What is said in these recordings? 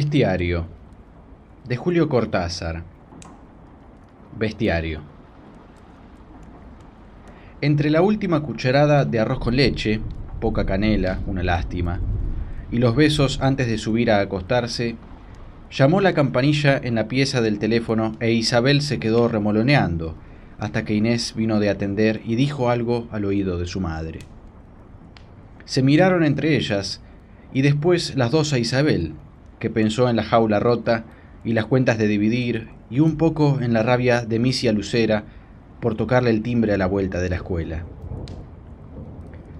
Bestiario de Julio Cortázar. Bestiario. Entre la última cucharada de arroz con leche, poca canela, una lástima, y los besos antes de subir a acostarse, llamó la campanilla en la pieza del teléfono e Isabel se quedó remoloneando hasta que Inés vino de atender y dijo algo al oído de su madre. Se miraron entre ellas y después las dos a Isabel, que pensó en la jaula rota y las cuentas de dividir y un poco en la rabia de Misia Lucera por tocarle el timbre a la vuelta de la escuela.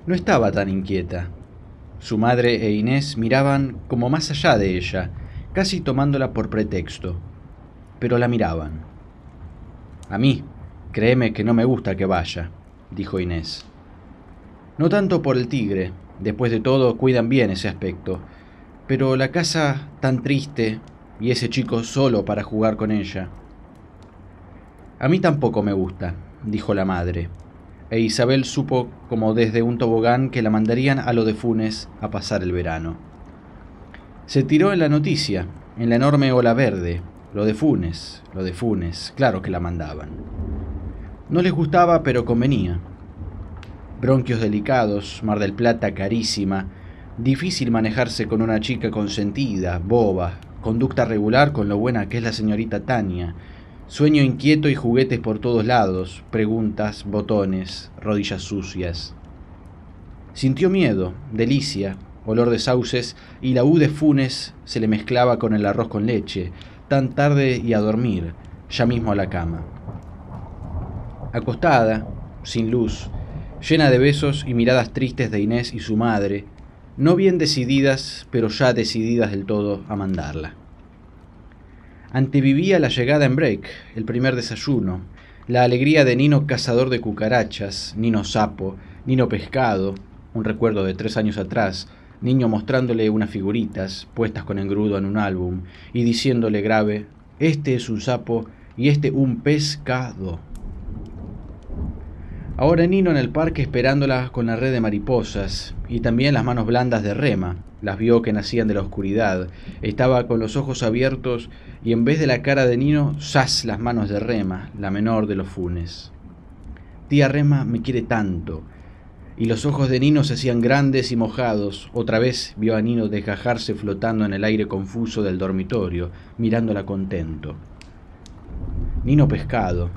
No estaba tan inquieta. Su madre e Inés miraban como más allá de ella, casi tomándola por pretexto, pero la miraban. A mí, créeme que no me gusta que vaya, dijo Inés. No tanto por el tigre, después de todo cuidan bien ese aspecto, pero la casa tan triste y ese chico solo para jugar con ella. A mí tampoco me gusta, dijo la madre, e Isabel supo como desde un tobogán que la mandarían a lo de Funes a pasar el verano. Se tiró en la noticia, en la enorme ola verde, lo de Funes, lo de Funes, claro que la mandaban. No les gustaba, pero convenía. Bronquios delicados, Mar del Plata carísima, Difícil manejarse con una chica consentida, boba, conducta regular con lo buena que es la señorita Tania. Sueño inquieto y juguetes por todos lados, preguntas, botones, rodillas sucias. Sintió miedo, delicia, olor de sauces y la U de Funes se le mezclaba con el arroz con leche, tan tarde y a dormir, ya mismo a la cama. Acostada, sin luz, llena de besos y miradas tristes de Inés y su madre, no bien decididas, pero ya decididas del todo a mandarla. Antevivía la llegada en break, el primer desayuno, la alegría de Nino cazador de cucarachas, Nino sapo, Nino pescado, un recuerdo de tres años atrás, niño mostrándole unas figuritas puestas con engrudo en un álbum y diciéndole grave, este es un sapo y este un pescado. Ahora Nino en el parque esperándola con la red de mariposas y también las manos blandas de rema. Las vio que nacían de la oscuridad. Estaba con los ojos abiertos y en vez de la cara de Nino, ¡zas! las manos de rema, la menor de los funes. Tía Rema me quiere tanto. Y los ojos de Nino se hacían grandes y mojados. Otra vez vio a Nino desgajarse flotando en el aire confuso del dormitorio, mirándola contento. Nino Pescado.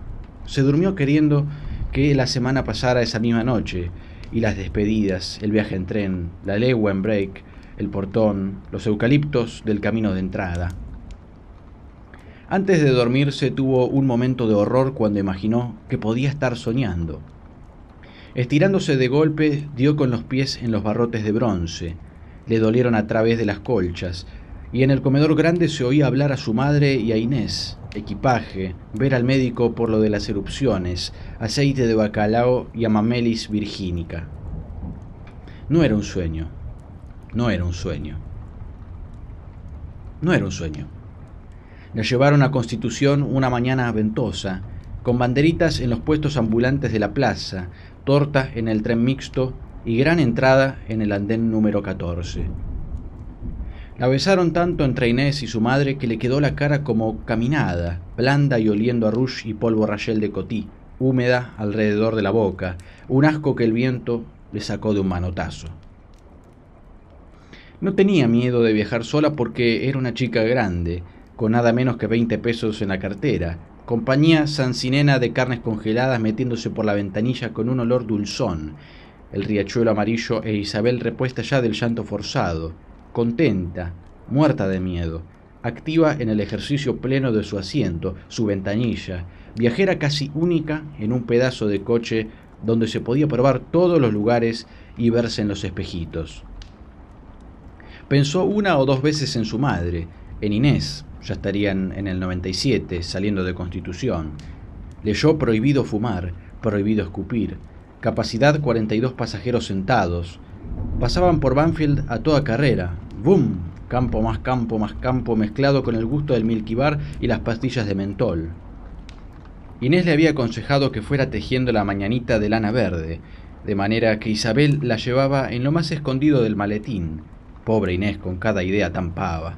Se durmió queriendo que la semana pasara esa misma noche, y las despedidas, el viaje en tren, la legua en break, el portón, los eucaliptos del camino de entrada. Antes de dormirse tuvo un momento de horror cuando imaginó que podía estar soñando. Estirándose de golpe, dio con los pies en los barrotes de bronce. Le dolieron a través de las colchas, y en el comedor grande se oía hablar a su madre y a Inés equipaje, ver al médico por lo de las erupciones, aceite de bacalao y amamelis virgínica. No era un sueño, no era un sueño. No era un sueño. La llevaron a Constitución una mañana ventosa, con banderitas en los puestos ambulantes de la plaza, torta en el tren mixto y gran entrada en el andén número 14. La besaron tanto entre Inés y su madre que le quedó la cara como caminada, blanda y oliendo a rush y polvo rayel de cotí, húmeda alrededor de la boca, un asco que el viento le sacó de un manotazo. No tenía miedo de viajar sola porque era una chica grande, con nada menos que 20 pesos en la cartera, compañía sancinena de carnes congeladas metiéndose por la ventanilla con un olor dulzón, el riachuelo amarillo e Isabel repuesta ya del llanto forzado, contenta, muerta de miedo, activa en el ejercicio pleno de su asiento, su ventanilla, viajera casi única en un pedazo de coche donde se podía probar todos los lugares y verse en los espejitos. Pensó una o dos veces en su madre, en Inés, ya estarían en el 97, saliendo de Constitución. Leyó prohibido fumar, prohibido escupir, capacidad 42 pasajeros sentados, pasaban por Banfield a toda carrera. ¡Bum! Campo más campo más campo mezclado con el gusto del Milky Bar y las pastillas de mentol. Inés le había aconsejado que fuera tejiendo la mañanita de lana verde, de manera que Isabel la llevaba en lo más escondido del maletín. Pobre Inés con cada idea tan pava.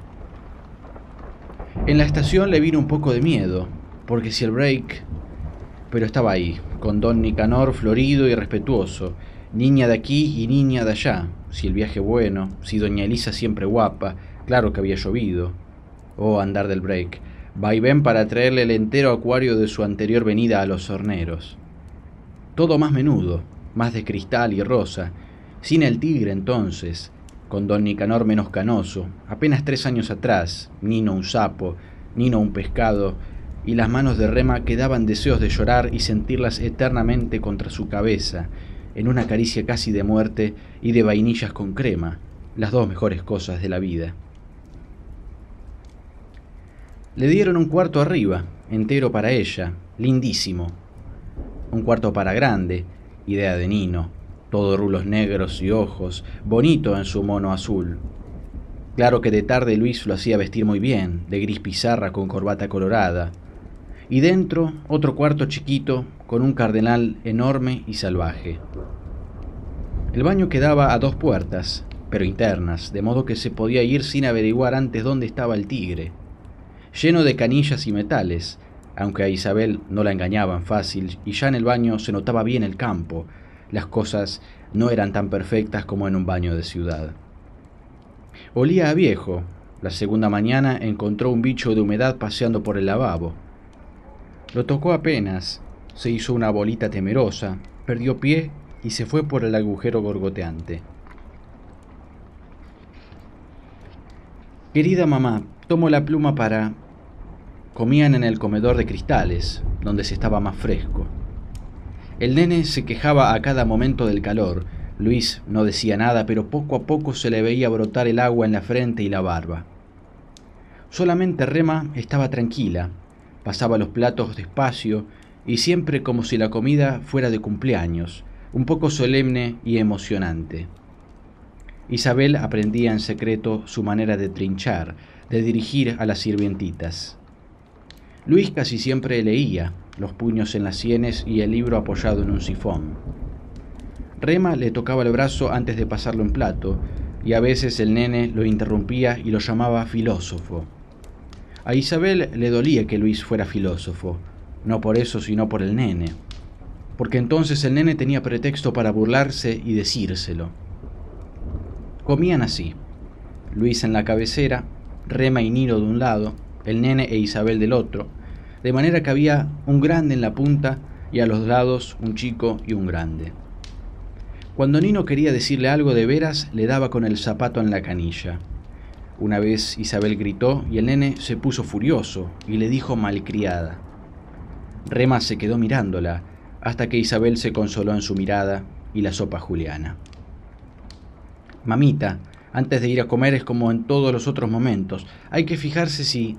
En la estación le vino un poco de miedo, porque si el break... Pero estaba ahí, con don Nicanor florido y respetuoso, Niña de aquí y niña de allá, si el viaje bueno, si doña Elisa siempre guapa, claro que había llovido. Oh, andar del break, va y ven para traerle el entero acuario de su anterior venida a los horneros. Todo más menudo, más de cristal y rosa, sin el tigre entonces, con don Nicanor menos canoso, apenas tres años atrás, Nino un sapo, Nino un pescado, y las manos de Rema que daban deseos de llorar y sentirlas eternamente contra su cabeza, en una caricia casi de muerte y de vainillas con crema, las dos mejores cosas de la vida. Le dieron un cuarto arriba, entero para ella, lindísimo. Un cuarto para grande, idea de Nino, todo rulos negros y ojos, bonito en su mono azul. Claro que de tarde Luis lo hacía vestir muy bien, de gris pizarra con corbata colorada. Y dentro, otro cuarto chiquito, con un cardenal enorme y salvaje. El baño quedaba a dos puertas, pero internas, de modo que se podía ir sin averiguar antes dónde estaba el tigre. Lleno de canillas y metales, aunque a Isabel no la engañaban fácil, y ya en el baño se notaba bien el campo, las cosas no eran tan perfectas como en un baño de ciudad. Olía a viejo. La segunda mañana encontró un bicho de humedad paseando por el lavabo. Lo tocó apenas, se hizo una bolita temerosa, perdió pie y se fue por el agujero gorgoteante. Querida mamá, tomo la pluma para... Comían en el comedor de cristales, donde se estaba más fresco. El nene se quejaba a cada momento del calor. Luis no decía nada, pero poco a poco se le veía brotar el agua en la frente y la barba. Solamente Rema estaba tranquila. Pasaba los platos despacio, y siempre como si la comida fuera de cumpleaños, un poco solemne y emocionante. Isabel aprendía en secreto su manera de trinchar, de dirigir a las sirvientitas. Luis casi siempre leía, los puños en las sienes y el libro apoyado en un sifón. Rema le tocaba el brazo antes de pasarlo en plato, y a veces el nene lo interrumpía y lo llamaba filósofo. A Isabel le dolía que Luis fuera filósofo, no por eso, sino por el nene. Porque entonces el nene tenía pretexto para burlarse y decírselo. Comían así. Luis en la cabecera, Rema y Nino de un lado, el nene e Isabel del otro, de manera que había un grande en la punta y a los lados un chico y un grande. Cuando Nino quería decirle algo de veras, le daba con el zapato en la canilla. Una vez Isabel gritó y el nene se puso furioso y le dijo malcriada. Rema se quedó mirándola hasta que Isabel se consoló en su mirada y la sopa juliana. Mamita, antes de ir a comer es como en todos los otros momentos. Hay que fijarse si...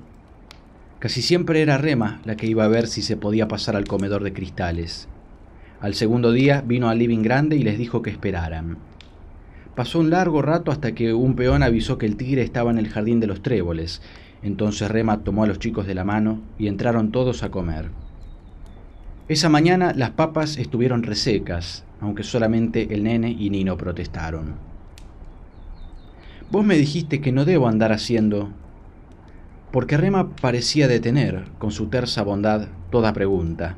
Casi siempre era Rema la que iba a ver si se podía pasar al comedor de cristales. Al segundo día vino al living grande y les dijo que esperaran. Pasó un largo rato hasta que un peón avisó que el tigre estaba en el jardín de los tréboles. Entonces Rema tomó a los chicos de la mano y entraron todos a comer. Esa mañana las papas estuvieron resecas, aunque solamente el nene y Nino protestaron. Vos me dijiste que no debo andar haciendo... Porque Rema parecía detener, con su tersa bondad, toda pregunta.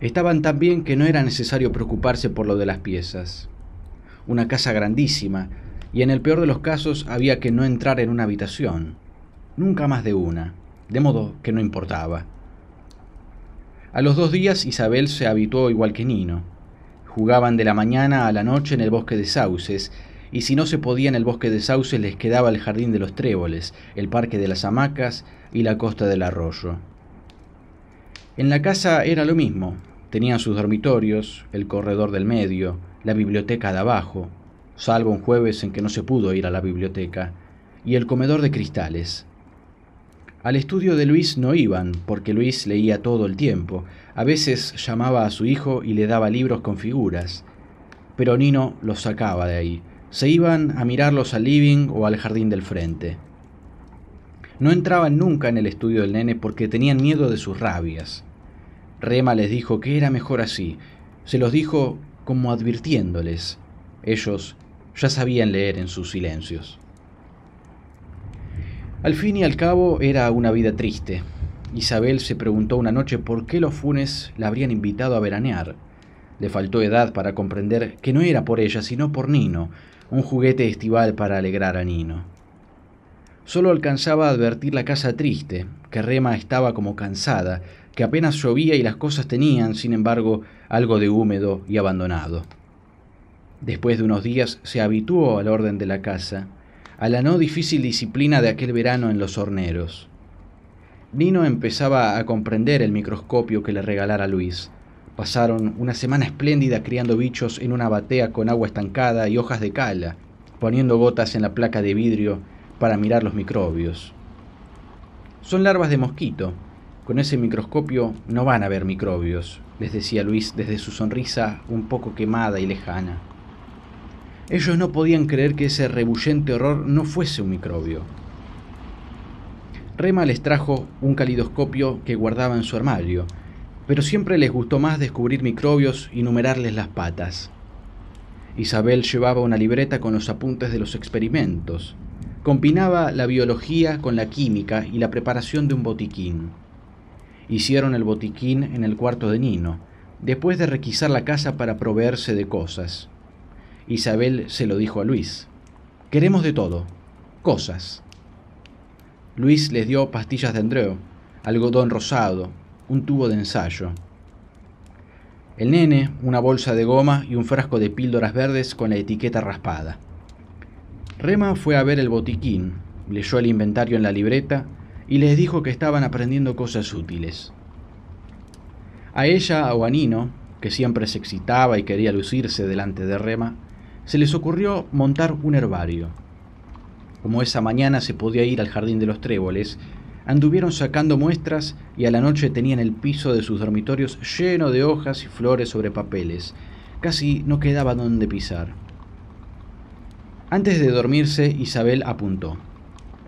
Estaban tan bien que no era necesario preocuparse por lo de las piezas. Una casa grandísima, y en el peor de los casos había que no entrar en una habitación, nunca más de una, de modo que no importaba. A los dos días Isabel se habituó igual que Nino. Jugaban de la mañana a la noche en el bosque de sauces, y si no se podía en el bosque de sauces les quedaba el jardín de los tréboles, el parque de las hamacas y la costa del arroyo. En la casa era lo mismo, tenían sus dormitorios, el corredor del medio, la biblioteca de abajo, salvo un jueves en que no se pudo ir a la biblioteca, y el comedor de cristales. Al estudio de Luis no iban, porque Luis leía todo el tiempo. A veces llamaba a su hijo y le daba libros con figuras. Pero Nino los sacaba de ahí. Se iban a mirarlos al living o al jardín del frente. No entraban nunca en el estudio del nene porque tenían miedo de sus rabias. Rema les dijo que era mejor así. Se los dijo como advirtiéndoles. Ellos ya sabían leer en sus silencios. Al fin y al cabo era una vida triste. Isabel se preguntó una noche por qué los Funes la habrían invitado a veranear. Le faltó edad para comprender que no era por ella, sino por Nino, un juguete estival para alegrar a Nino. Solo alcanzaba a advertir la casa triste, que Rema estaba como cansada, que apenas llovía y las cosas tenían, sin embargo, algo de húmedo y abandonado. Después de unos días se habituó al orden de la casa a la no difícil disciplina de aquel verano en los horneros. Nino empezaba a comprender el microscopio que le regalara Luis. Pasaron una semana espléndida criando bichos en una batea con agua estancada y hojas de cala, poniendo gotas en la placa de vidrio para mirar los microbios. Son larvas de mosquito. Con ese microscopio no van a ver microbios, les decía Luis desde su sonrisa un poco quemada y lejana. Ellos no podían creer que ese rebullente horror no fuese un microbio. Rema les trajo un calidoscopio que guardaba en su armario, pero siempre les gustó más descubrir microbios y numerarles las patas. Isabel llevaba una libreta con los apuntes de los experimentos. Combinaba la biología con la química y la preparación de un botiquín. Hicieron el botiquín en el cuarto de Nino, después de requisar la casa para proveerse de cosas. Isabel se lo dijo a Luis. Queremos de todo. Cosas. Luis les dio pastillas de andreo, algodón rosado, un tubo de ensayo. El nene, una bolsa de goma y un frasco de píldoras verdes con la etiqueta raspada. Rema fue a ver el botiquín, leyó el inventario en la libreta y les dijo que estaban aprendiendo cosas útiles. A ella a Juanino, que siempre se excitaba y quería lucirse delante de Rema, se les ocurrió montar un herbario. Como esa mañana se podía ir al jardín de los tréboles, anduvieron sacando muestras y a la noche tenían el piso de sus dormitorios lleno de hojas y flores sobre papeles. Casi no quedaba donde pisar. Antes de dormirse, Isabel apuntó.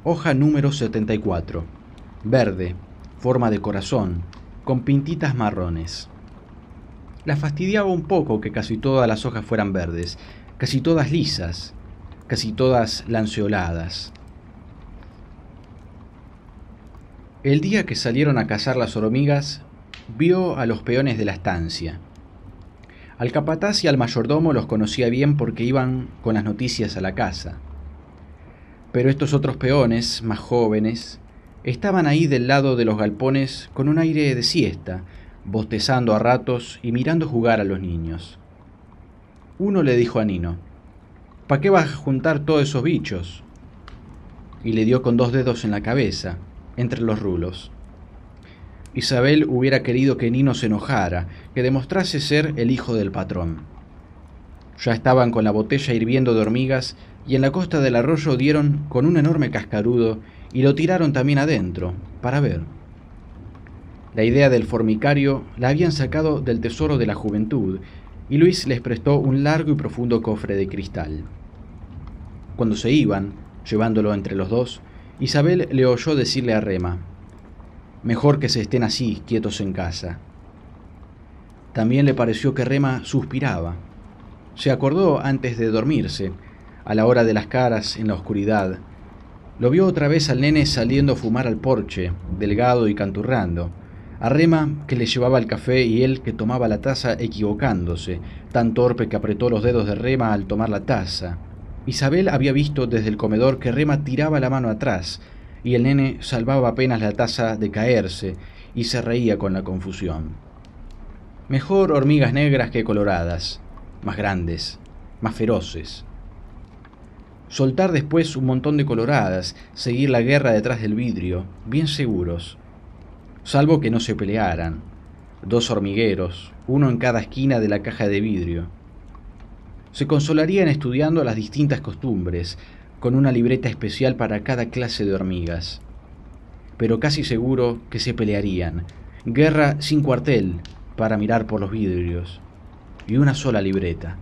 Hoja número 74. Verde, forma de corazón, con pintitas marrones. La fastidiaba un poco que casi todas las hojas fueran verdes, casi todas lisas, casi todas lanceoladas. El día que salieron a cazar las hormigas, vio a los peones de la estancia. Al capataz y al mayordomo los conocía bien porque iban con las noticias a la casa. Pero estos otros peones, más jóvenes, estaban ahí del lado de los galpones con un aire de siesta, bostezando a ratos y mirando jugar a los niños. Uno le dijo a Nino, ¿para qué vas a juntar todos esos bichos? Y le dio con dos dedos en la cabeza, entre los rulos. Isabel hubiera querido que Nino se enojara, que demostrase ser el hijo del patrón. Ya estaban con la botella hirviendo de hormigas y en la costa del arroyo dieron con un enorme cascarudo y lo tiraron también adentro, para ver. La idea del formicario la habían sacado del tesoro de la juventud y Luis les prestó un largo y profundo cofre de cristal. Cuando se iban, llevándolo entre los dos, Isabel le oyó decirle a Rema, Mejor que se estén así, quietos en casa. También le pareció que Rema suspiraba. Se acordó antes de dormirse, a la hora de las caras en la oscuridad. Lo vio otra vez al nene saliendo a fumar al porche, delgado y canturrando a Rema, que le llevaba el café, y él, que tomaba la taza equivocándose, tan torpe que apretó los dedos de Rema al tomar la taza. Isabel había visto desde el comedor que Rema tiraba la mano atrás, y el nene salvaba apenas la taza de caerse, y se reía con la confusión. Mejor hormigas negras que coloradas, más grandes, más feroces. Soltar después un montón de coloradas, seguir la guerra detrás del vidrio, bien seguros, salvo que no se pelearan. Dos hormigueros, uno en cada esquina de la caja de vidrio. Se consolarían estudiando las distintas costumbres, con una libreta especial para cada clase de hormigas. Pero casi seguro que se pelearían. Guerra sin cuartel, para mirar por los vidrios. Y una sola libreta.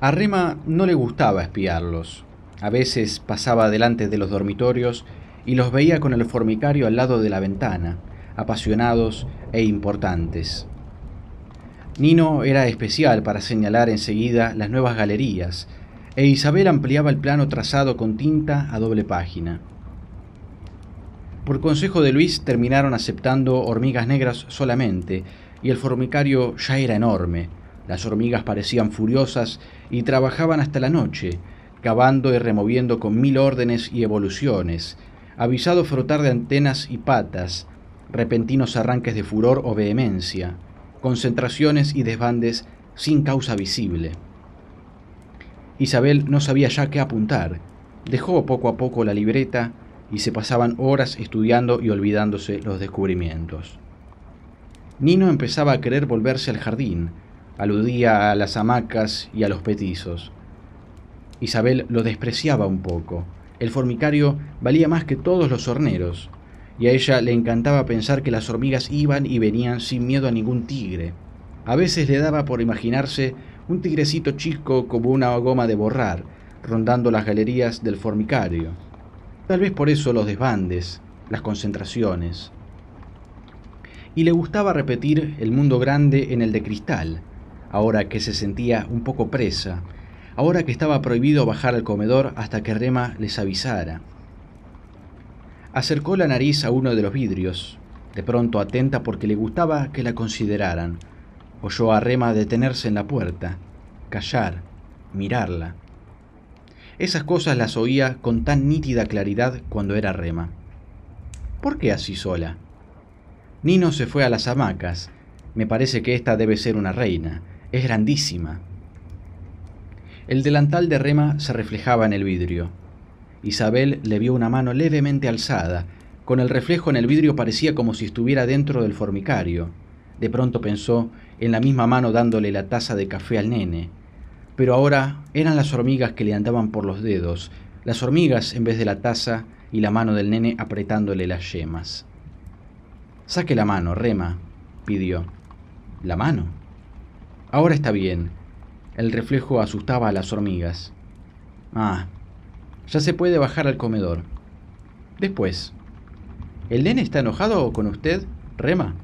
A Rema no le gustaba espiarlos. A veces pasaba delante de los dormitorios y los veía con el formicario al lado de la ventana, apasionados e importantes. Nino era especial para señalar enseguida las nuevas galerías, e Isabel ampliaba el plano trazado con tinta a doble página. Por consejo de Luis terminaron aceptando hormigas negras solamente, y el formicario ya era enorme. Las hormigas parecían furiosas y trabajaban hasta la noche, cavando y removiendo con mil órdenes y evoluciones, avisado frotar de antenas y patas, repentinos arranques de furor o vehemencia, concentraciones y desbandes sin causa visible. Isabel no sabía ya qué apuntar. Dejó poco a poco la libreta y se pasaban horas estudiando y olvidándose los descubrimientos. Nino empezaba a querer volverse al jardín, aludía a las hamacas y a los petizos. Isabel lo despreciaba un poco. El formicario valía más que todos los horneros, y a ella le encantaba pensar que las hormigas iban y venían sin miedo a ningún tigre. A veces le daba por imaginarse un tigrecito chico como una goma de borrar, rondando las galerías del formicario. Tal vez por eso los desbandes, las concentraciones. Y le gustaba repetir el mundo grande en el de cristal, ahora que se sentía un poco presa, ahora que estaba prohibido bajar al comedor hasta que Rema les avisara. Acercó la nariz a uno de los vidrios, de pronto atenta porque le gustaba que la consideraran. Oyó a Rema detenerse en la puerta, callar, mirarla. Esas cosas las oía con tan nítida claridad cuando era Rema. ¿Por qué así sola? Nino se fue a las hamacas. Me parece que esta debe ser una reina. Es grandísima, el delantal de rema se reflejaba en el vidrio. Isabel le vio una mano levemente alzada. Con el reflejo en el vidrio parecía como si estuviera dentro del formicario. De pronto pensó en la misma mano dándole la taza de café al nene. Pero ahora eran las hormigas que le andaban por los dedos, las hormigas en vez de la taza y la mano del nene apretándole las yemas. Saque la mano, rema, pidió. La mano. Ahora está bien, el reflejo asustaba a las hormigas. Ah, ya se puede bajar al comedor. Después. ¿El nene está enojado con usted, Rema?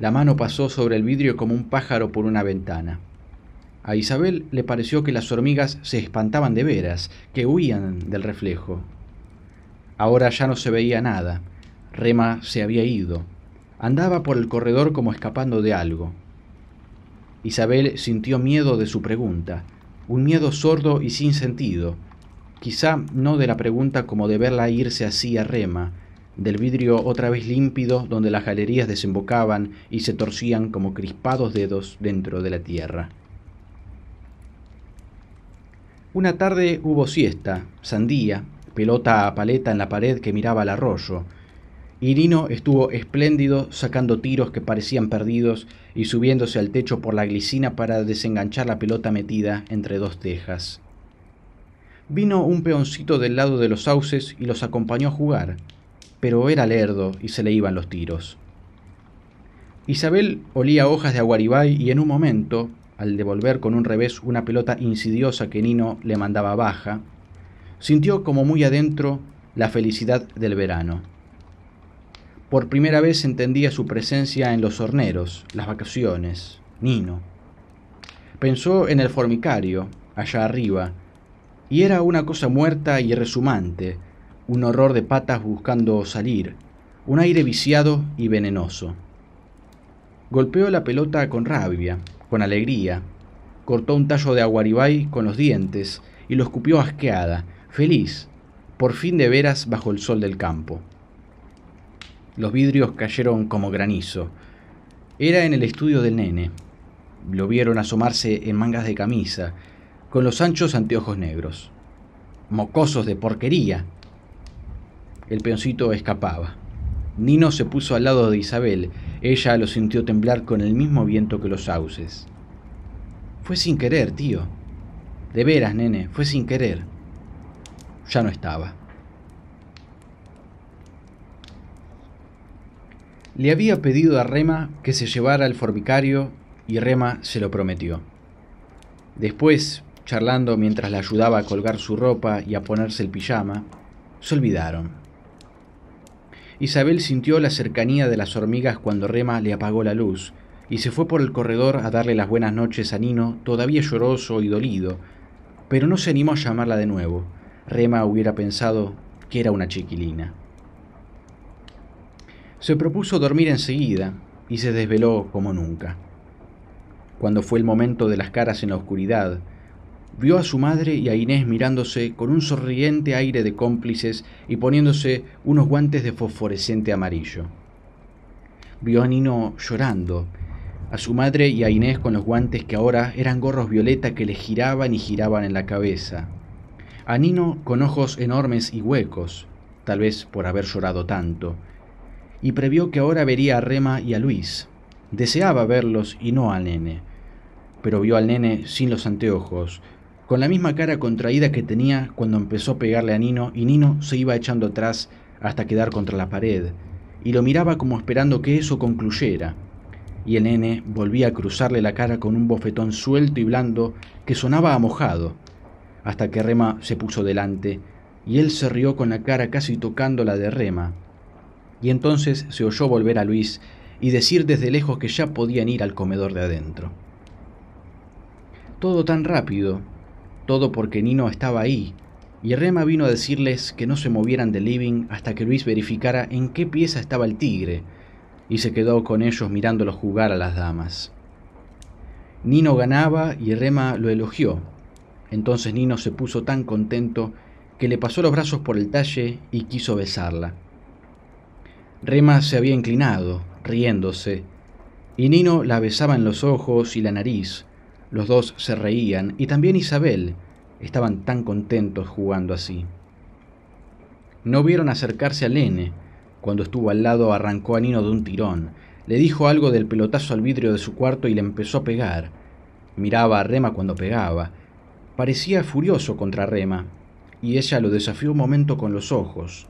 La mano pasó sobre el vidrio como un pájaro por una ventana. A Isabel le pareció que las hormigas se espantaban de veras, que huían del reflejo. Ahora ya no se veía nada. Rema se había ido. Andaba por el corredor como escapando de algo. Isabel sintió miedo de su pregunta, un miedo sordo y sin sentido, quizá no de la pregunta como de verla irse así a rema, del vidrio otra vez límpido donde las galerías desembocaban y se torcían como crispados dedos dentro de la tierra. Una tarde hubo siesta, sandía, pelota a paleta en la pared que miraba al arroyo, Nino estuvo espléndido sacando tiros que parecían perdidos y subiéndose al techo por la glicina para desenganchar la pelota metida entre dos tejas. Vino un peoncito del lado de los sauces y los acompañó a jugar, pero era lerdo y se le iban los tiros. Isabel olía hojas de aguaribay y en un momento, al devolver con un revés una pelota insidiosa que Nino le mandaba baja, sintió como muy adentro la felicidad del verano. Por primera vez entendía su presencia en los horneros, las vacaciones, Nino. Pensó en el formicario, allá arriba, y era una cosa muerta y resumante, un horror de patas buscando salir, un aire viciado y venenoso. Golpeó la pelota con rabia, con alegría, cortó un tallo de aguaribay con los dientes y lo escupió asqueada, feliz, por fin de veras bajo el sol del campo. Los vidrios cayeron como granizo. Era en el estudio del nene. Lo vieron asomarse en mangas de camisa, con los anchos anteojos negros. Mocosos de porquería. El peoncito escapaba. Nino se puso al lado de Isabel. Ella lo sintió temblar con el mismo viento que los sauces. Fue sin querer, tío. De veras, nene, fue sin querer. Ya no estaba. Le había pedido a Rema que se llevara el formicario y Rema se lo prometió. Después, charlando mientras la ayudaba a colgar su ropa y a ponerse el pijama, se olvidaron. Isabel sintió la cercanía de las hormigas cuando Rema le apagó la luz y se fue por el corredor a darle las buenas noches a Nino, todavía lloroso y dolido, pero no se animó a llamarla de nuevo. Rema hubiera pensado que era una chiquilina. Se propuso dormir enseguida y se desveló como nunca. Cuando fue el momento de las caras en la oscuridad, vio a su madre y a Inés mirándose con un sonriente aire de cómplices y poniéndose unos guantes de fosforescente amarillo. Vio a Nino llorando, a su madre y a Inés con los guantes que ahora eran gorros violeta que le giraban y giraban en la cabeza. A Nino con ojos enormes y huecos, tal vez por haber llorado tanto, y previó que ahora vería a Rema y a Luis. Deseaba verlos y no al nene, pero vio al nene sin los anteojos, con la misma cara contraída que tenía cuando empezó a pegarle a Nino y Nino se iba echando atrás hasta quedar contra la pared, y lo miraba como esperando que eso concluyera. Y el nene volvía a cruzarle la cara con un bofetón suelto y blando que sonaba a mojado, hasta que Rema se puso delante, y él se rió con la cara casi tocando la de Rema y entonces se oyó volver a Luis y decir desde lejos que ya podían ir al comedor de adentro. Todo tan rápido, todo porque Nino estaba ahí, y Rema vino a decirles que no se movieran del living hasta que Luis verificara en qué pieza estaba el tigre, y se quedó con ellos mirándolos jugar a las damas. Nino ganaba y Rema lo elogió. Entonces Nino se puso tan contento que le pasó los brazos por el talle y quiso besarla. Rema se había inclinado, riéndose, y Nino la besaba en los ojos y la nariz. Los dos se reían, y también Isabel. Estaban tan contentos jugando así. No vieron acercarse a Lene. Cuando estuvo al lado arrancó a Nino de un tirón. Le dijo algo del pelotazo al vidrio de su cuarto y le empezó a pegar. Miraba a Rema cuando pegaba. Parecía furioso contra Rema, y ella lo desafió un momento con los ojos.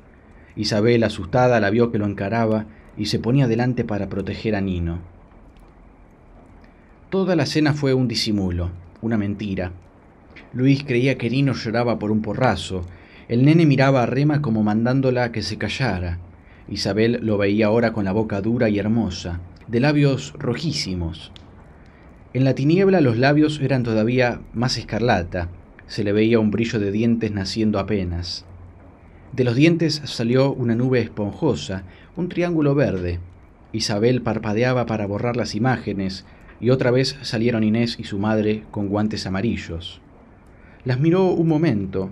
Isabel, asustada, la vio que lo encaraba y se ponía delante para proteger a Nino. Toda la cena fue un disimulo, una mentira. Luis creía que Nino lloraba por un porrazo. El nene miraba a Rema como mandándola a que se callara. Isabel lo veía ahora con la boca dura y hermosa, de labios rojísimos. En la tiniebla los labios eran todavía más escarlata, se le veía un brillo de dientes naciendo apenas. De los dientes salió una nube esponjosa, un triángulo verde. Isabel parpadeaba para borrar las imágenes, y otra vez salieron Inés y su madre con guantes amarillos. Las miró un momento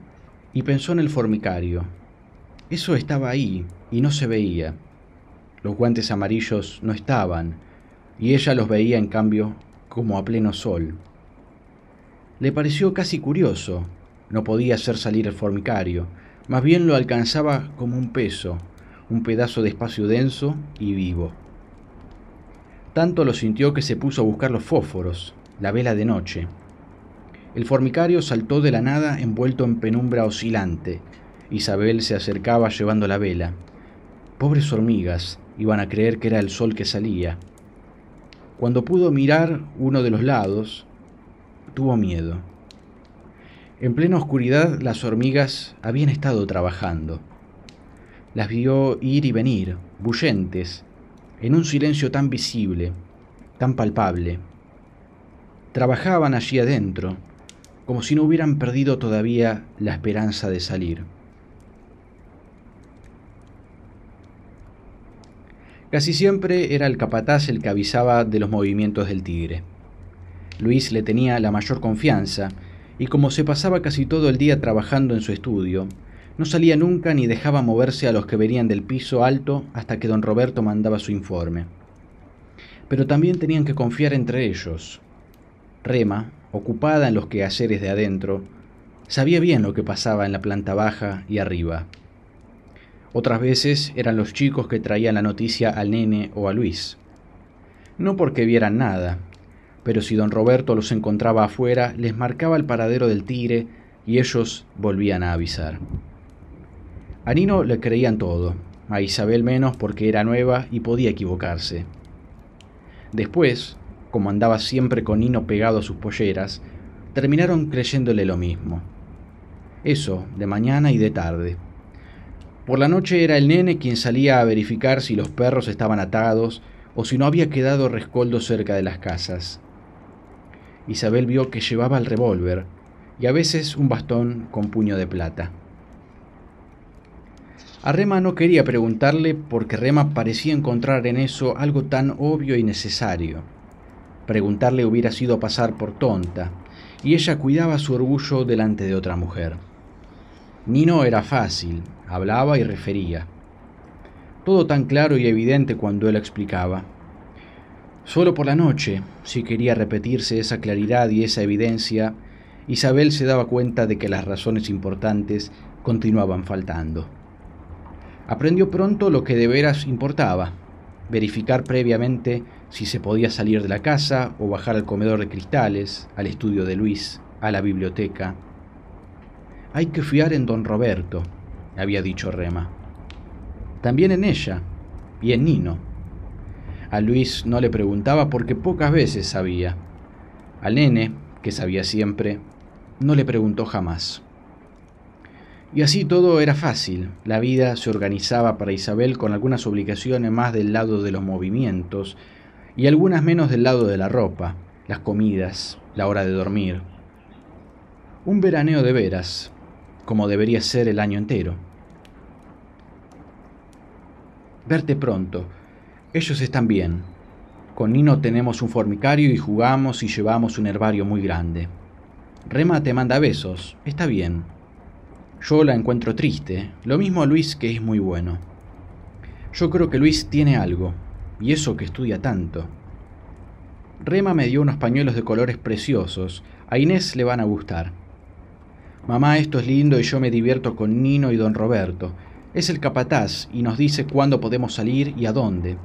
y pensó en el formicario. Eso estaba ahí y no se veía. Los guantes amarillos no estaban, y ella los veía en cambio como a pleno sol. Le pareció casi curioso. No podía hacer salir el formicario, más bien lo alcanzaba como un peso, un pedazo de espacio denso y vivo. Tanto lo sintió que se puso a buscar los fósforos, la vela de noche. El formicario saltó de la nada envuelto en penumbra oscilante. Isabel se acercaba llevando la vela. Pobres hormigas, iban a creer que era el sol que salía. Cuando pudo mirar uno de los lados, tuvo miedo. En plena oscuridad las hormigas habían estado trabajando. Las vio ir y venir, bullentes, en un silencio tan visible, tan palpable. Trabajaban allí adentro, como si no hubieran perdido todavía la esperanza de salir. Casi siempre era el capataz el que avisaba de los movimientos del tigre. Luis le tenía la mayor confianza y como se pasaba casi todo el día trabajando en su estudio, no salía nunca ni dejaba moverse a los que venían del piso alto hasta que don Roberto mandaba su informe. Pero también tenían que confiar entre ellos. Rema, ocupada en los quehaceres de adentro, sabía bien lo que pasaba en la planta baja y arriba. Otras veces eran los chicos que traían la noticia al nene o a Luis. No porque vieran nada, pero si don Roberto los encontraba afuera, les marcaba el paradero del tigre y ellos volvían a avisar. A Nino le creían todo, a Isabel menos porque era nueva y podía equivocarse. Después, como andaba siempre con Nino pegado a sus polleras, terminaron creyéndole lo mismo. Eso, de mañana y de tarde. Por la noche era el nene quien salía a verificar si los perros estaban atados o si no había quedado rescoldo cerca de las casas. Isabel vio que llevaba el revólver y a veces un bastón con puño de plata. A Rema no quería preguntarle porque Rema parecía encontrar en eso algo tan obvio y necesario. Preguntarle hubiera sido pasar por tonta, y ella cuidaba su orgullo delante de otra mujer. Nino era fácil, hablaba y refería. Todo tan claro y evidente cuando él explicaba. Solo por la noche, si quería repetirse esa claridad y esa evidencia, Isabel se daba cuenta de que las razones importantes continuaban faltando. Aprendió pronto lo que de veras importaba, verificar previamente si se podía salir de la casa o bajar al comedor de cristales, al estudio de Luis, a la biblioteca. Hay que fiar en don Roberto, había dicho Rema. También en ella y en Nino a Luis no le preguntaba porque pocas veces sabía. Al nene, que sabía siempre, no le preguntó jamás. Y así todo era fácil. La vida se organizaba para Isabel con algunas obligaciones más del lado de los movimientos y algunas menos del lado de la ropa, las comidas, la hora de dormir. Un veraneo de veras, como debería ser el año entero. Verte pronto, ellos están bien. Con Nino tenemos un formicario y jugamos y llevamos un herbario muy grande. Rema te manda besos, está bien. Yo la encuentro triste, lo mismo Luis que es muy bueno. Yo creo que Luis tiene algo, y eso que estudia tanto. Rema me dio unos pañuelos de colores preciosos, a Inés le van a gustar. Mamá, esto es lindo y yo me divierto con Nino y don Roberto. Es el capataz y nos dice cuándo podemos salir y a dónde.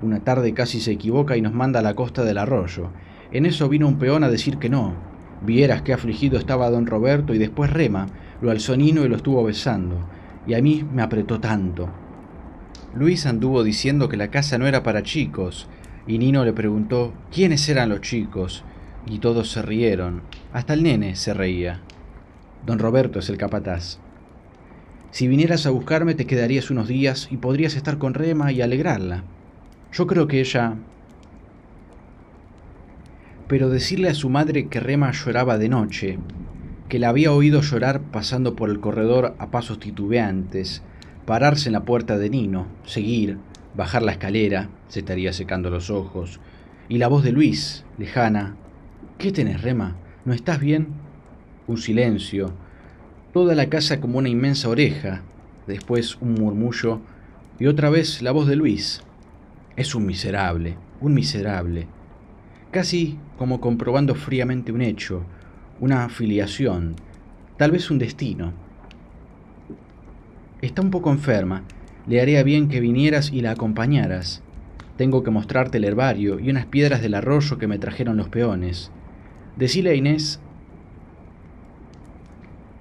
Una tarde casi se equivoca y nos manda a la costa del arroyo. En eso vino un peón a decir que no. Vieras qué afligido estaba don Roberto y después rema, lo alzó Nino y lo estuvo besando. Y a mí me apretó tanto. Luis anduvo diciendo que la casa no era para chicos, y Nino le preguntó quiénes eran los chicos, y todos se rieron, hasta el nene se reía. Don Roberto es el capataz. Si vinieras a buscarme te quedarías unos días y podrías estar con Rema y alegrarla. Yo creo que ella... Pero decirle a su madre que Rema lloraba de noche, que la había oído llorar pasando por el corredor a pasos titubeantes, pararse en la puerta de Nino, seguir, bajar la escalera, se estaría secando los ojos, y la voz de Luis, lejana, ¿Qué tenés, Rema? ¿No estás bien? Un silencio, toda la casa como una inmensa oreja, después un murmullo, y otra vez la voz de Luis, es un miserable, un miserable. Casi como comprobando fríamente un hecho, una afiliación, tal vez un destino. Está un poco enferma. Le haría bien que vinieras y la acompañaras. Tengo que mostrarte el herbario y unas piedras del arroyo que me trajeron los peones. Decile a Inés.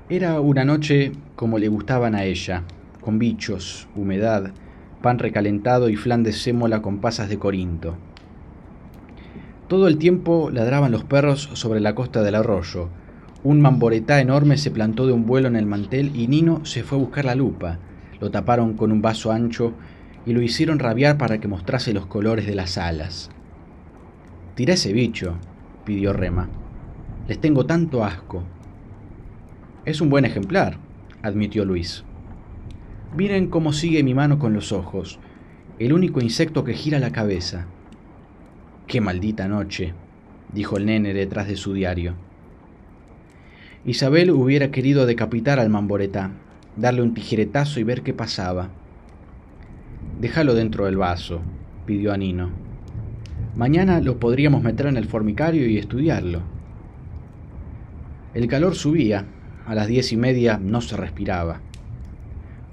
Era una noche como le gustaban a ella, con bichos, humedad, pan recalentado y flan de sémola con pasas de Corinto. Todo el tiempo ladraban los perros sobre la costa del arroyo. Un mamboretá enorme se plantó de un vuelo en el mantel y Nino se fue a buscar la lupa. Lo taparon con un vaso ancho y lo hicieron rabiar para que mostrase los colores de las alas. Tira ese bicho, pidió Rema. Les tengo tanto asco. Es un buen ejemplar, admitió Luis. Miren cómo sigue mi mano con los ojos, el único insecto que gira la cabeza. ¡Qué maldita noche! dijo el nene detrás de su diario. Isabel hubiera querido decapitar al mamboretá, darle un tijeretazo y ver qué pasaba. Déjalo dentro del vaso, pidió a Nino. Mañana lo podríamos meter en el formicario y estudiarlo. El calor subía, a las diez y media no se respiraba.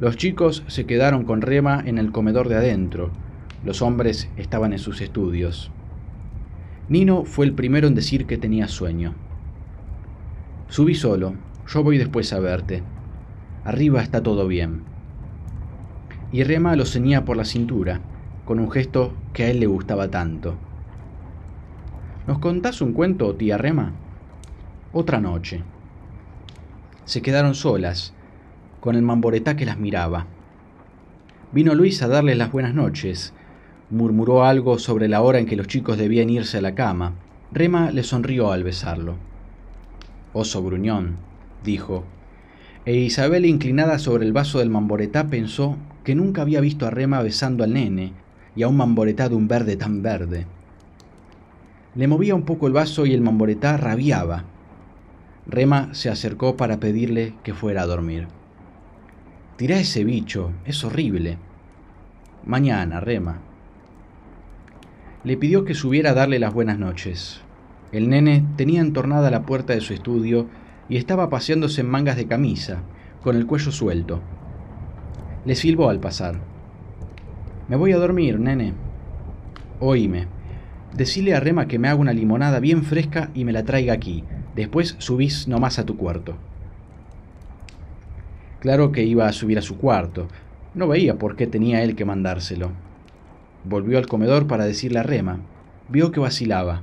Los chicos se quedaron con Rema en el comedor de adentro. Los hombres estaban en sus estudios. Nino fue el primero en decir que tenía sueño. Subí solo, yo voy después a verte. Arriba está todo bien. Y Rema lo ceñía por la cintura, con un gesto que a él le gustaba tanto. ¿Nos contás un cuento, tía Rema? Otra noche. Se quedaron solas, con el mamboretá que las miraba. Vino Luis a darles las buenas noches. Murmuró algo sobre la hora en que los chicos debían irse a la cama. Rema le sonrió al besarlo. Oso gruñón, dijo. E Isabel, inclinada sobre el vaso del mamboretá, pensó que nunca había visto a Rema besando al nene y a un mamboretá de un verde tan verde. Le movía un poco el vaso y el mamboretá rabiaba. Rema se acercó para pedirle que fuera a dormir. Tirá ese bicho, es horrible. Mañana, rema. Le pidió que subiera a darle las buenas noches. El nene tenía entornada la puerta de su estudio y estaba paseándose en mangas de camisa, con el cuello suelto. Le silbó al pasar. Me voy a dormir, nene. Oíme. Decile a Rema que me haga una limonada bien fresca y me la traiga aquí. Después subís nomás a tu cuarto. Claro que iba a subir a su cuarto. No veía por qué tenía él que mandárselo. Volvió al comedor para decirle a Rema. Vio que vacilaba.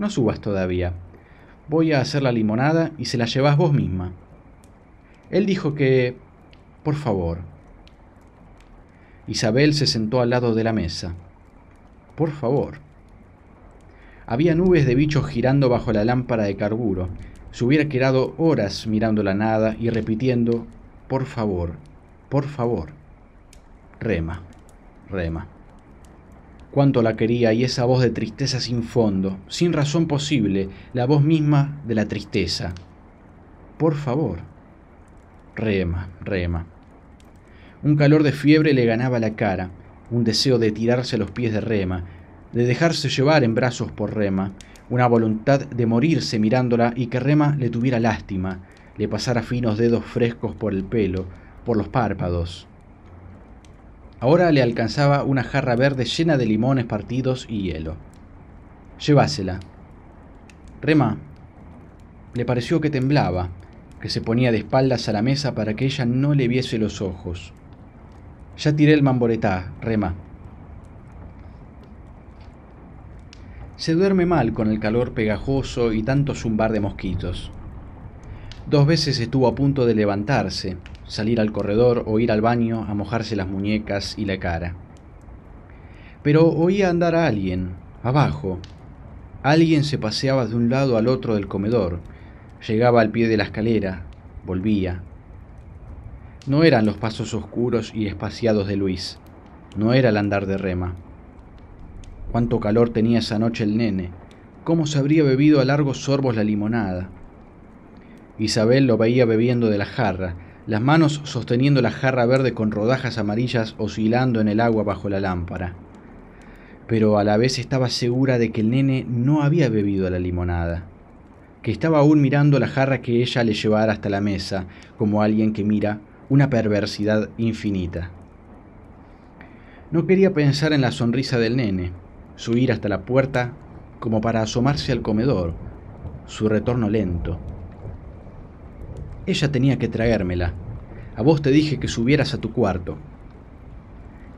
No subas todavía. Voy a hacer la limonada y se la llevas vos misma. Él dijo que... Por favor. Isabel se sentó al lado de la mesa. Por favor. Había nubes de bichos girando bajo la lámpara de carburo, se hubiera quedado horas mirando la nada y repitiendo, por favor, por favor. Rema, rema. Cuánto la quería y esa voz de tristeza sin fondo, sin razón posible, la voz misma de la tristeza. Por favor. Rema, rema. Un calor de fiebre le ganaba la cara, un deseo de tirarse a los pies de rema, de dejarse llevar en brazos por rema, una voluntad de morirse mirándola y que Rema le tuviera lástima, le pasara finos dedos frescos por el pelo, por los párpados. Ahora le alcanzaba una jarra verde llena de limones partidos y hielo. Llévásela. Rema le pareció que temblaba, que se ponía de espaldas a la mesa para que ella no le viese los ojos. Ya tiré el mamboretá, Rema, Se duerme mal con el calor pegajoso y tanto zumbar de mosquitos. Dos veces estuvo a punto de levantarse, salir al corredor o ir al baño a mojarse las muñecas y la cara. Pero oía andar a alguien, abajo. Alguien se paseaba de un lado al otro del comedor, llegaba al pie de la escalera, volvía. No eran los pasos oscuros y espaciados de Luis, no era el andar de rema. Cuánto calor tenía esa noche el nene, cómo se habría bebido a largos sorbos la limonada. Isabel lo veía bebiendo de la jarra, las manos sosteniendo la jarra verde con rodajas amarillas oscilando en el agua bajo la lámpara. Pero a la vez estaba segura de que el nene no había bebido la limonada, que estaba aún mirando la jarra que ella le llevara hasta la mesa, como alguien que mira una perversidad infinita. No quería pensar en la sonrisa del nene, subir hasta la puerta como para asomarse al comedor, su retorno lento. Ella tenía que traérmela. A vos te dije que subieras a tu cuarto.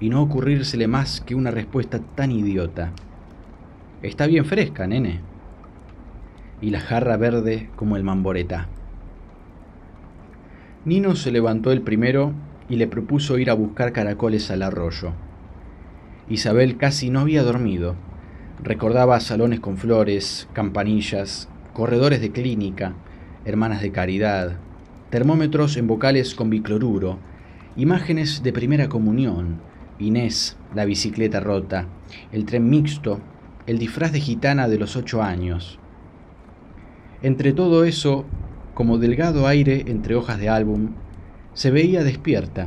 Y no ocurrírsele más que una respuesta tan idiota. Está bien fresca, nene. Y la jarra verde como el mamboreta. Nino se levantó el primero y le propuso ir a buscar caracoles al arroyo. Isabel casi no había dormido. Recordaba salones con flores, campanillas, corredores de clínica, hermanas de caridad, termómetros en vocales con bicloruro, imágenes de primera comunión, Inés, la bicicleta rota, el tren mixto, el disfraz de gitana de los ocho años. Entre todo eso, como delgado aire entre hojas de álbum, se veía despierta,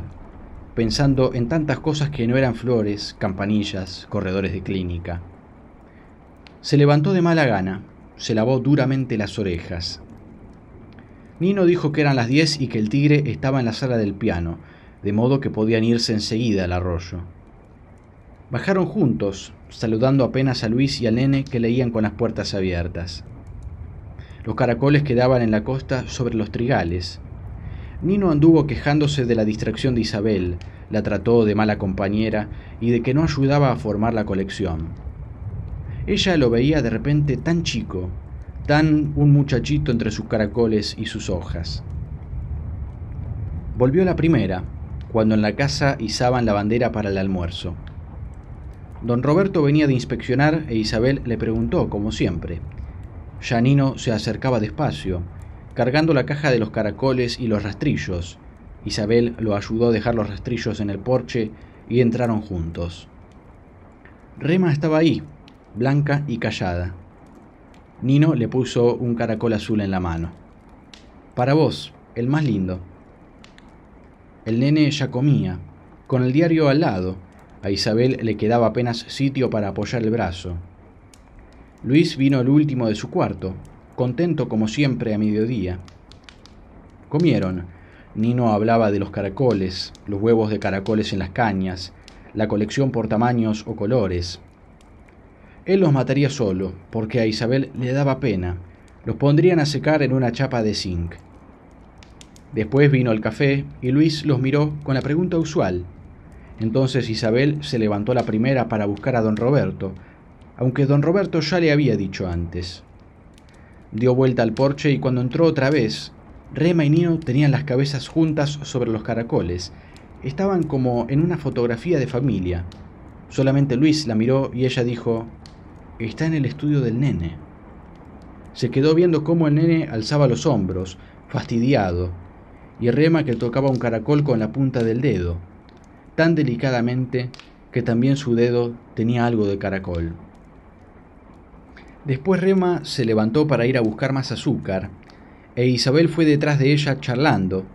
pensando en tantas cosas que no eran flores, campanillas, corredores de clínica. Se levantó de mala gana, se lavó duramente las orejas. Nino dijo que eran las diez y que el tigre estaba en la sala del piano, de modo que podían irse enseguida al arroyo. Bajaron juntos, saludando apenas a Luis y al nene que leían con las puertas abiertas. Los caracoles quedaban en la costa sobre los trigales, Nino anduvo quejándose de la distracción de Isabel, la trató de mala compañera y de que no ayudaba a formar la colección. Ella lo veía de repente tan chico, tan un muchachito entre sus caracoles y sus hojas. Volvió la primera, cuando en la casa izaban la bandera para el almuerzo. Don Roberto venía de inspeccionar e Isabel le preguntó, como siempre. Nino se acercaba despacio, cargando la caja de los caracoles y los rastrillos. Isabel lo ayudó a dejar los rastrillos en el porche y entraron juntos. Rema estaba ahí, blanca y callada. Nino le puso un caracol azul en la mano. Para vos, el más lindo. El nene ya comía, con el diario al lado. A Isabel le quedaba apenas sitio para apoyar el brazo. Luis vino el último de su cuarto, contento como siempre a mediodía. Comieron. Nino hablaba de los caracoles, los huevos de caracoles en las cañas, la colección por tamaños o colores. Él los mataría solo, porque a Isabel le daba pena. Los pondrían a secar en una chapa de zinc. Después vino el café y Luis los miró con la pregunta usual. Entonces Isabel se levantó la primera para buscar a don Roberto, aunque don Roberto ya le había dicho antes. Dio vuelta al porche y cuando entró otra vez, Rema y Nino tenían las cabezas juntas sobre los caracoles. Estaban como en una fotografía de familia. Solamente Luis la miró y ella dijo, está en el estudio del nene. Se quedó viendo cómo el nene alzaba los hombros, fastidiado, y Rema que tocaba un caracol con la punta del dedo, tan delicadamente que también su dedo tenía algo de caracol. Después Rema se levantó para ir a buscar más azúcar, e Isabel fue detrás de ella charlando,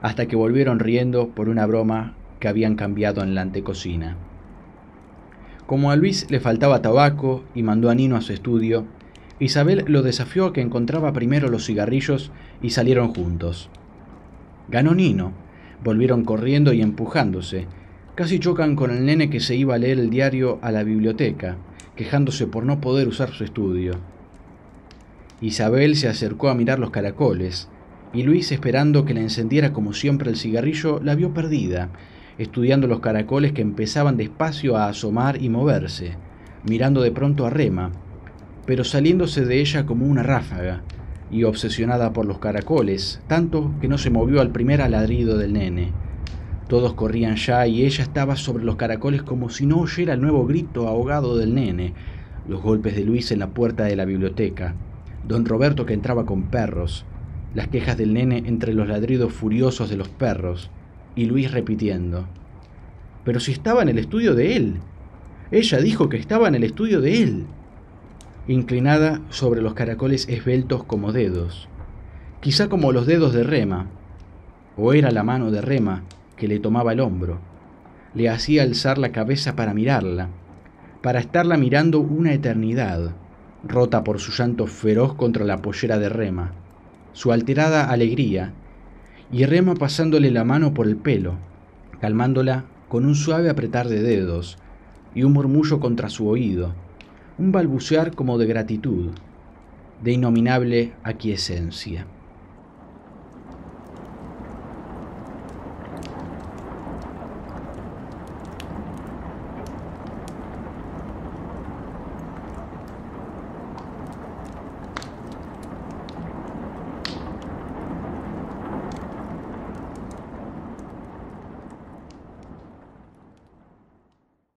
hasta que volvieron riendo por una broma que habían cambiado en la antecocina. Como a Luis le faltaba tabaco y mandó a Nino a su estudio, Isabel lo desafió a que encontraba primero los cigarrillos y salieron juntos. Ganó Nino. Volvieron corriendo y empujándose. Casi chocan con el nene que se iba a leer el diario a la biblioteca quejándose por no poder usar su estudio. Isabel se acercó a mirar los caracoles, y Luis, esperando que la encendiera como siempre el cigarrillo, la vio perdida, estudiando los caracoles que empezaban despacio a asomar y moverse, mirando de pronto a Rema, pero saliéndose de ella como una ráfaga, y obsesionada por los caracoles, tanto que no se movió al primer aladrido del nene. Todos corrían ya y ella estaba sobre los caracoles como si no oyera el nuevo grito ahogado del nene, los golpes de Luis en la puerta de la biblioteca, don Roberto que entraba con perros, las quejas del nene entre los ladridos furiosos de los perros, y Luis repitiendo, Pero si estaba en el estudio de él. Ella dijo que estaba en el estudio de él. Inclinada sobre los caracoles esbeltos como dedos, quizá como los dedos de rema, o era la mano de rema que le tomaba el hombro, le hacía alzar la cabeza para mirarla, para estarla mirando una eternidad, rota por su llanto feroz contra la pollera de Rema, su alterada alegría, y Rema pasándole la mano por el pelo, calmándola con un suave apretar de dedos y un murmullo contra su oído, un balbucear como de gratitud, de inominable aquiescencia.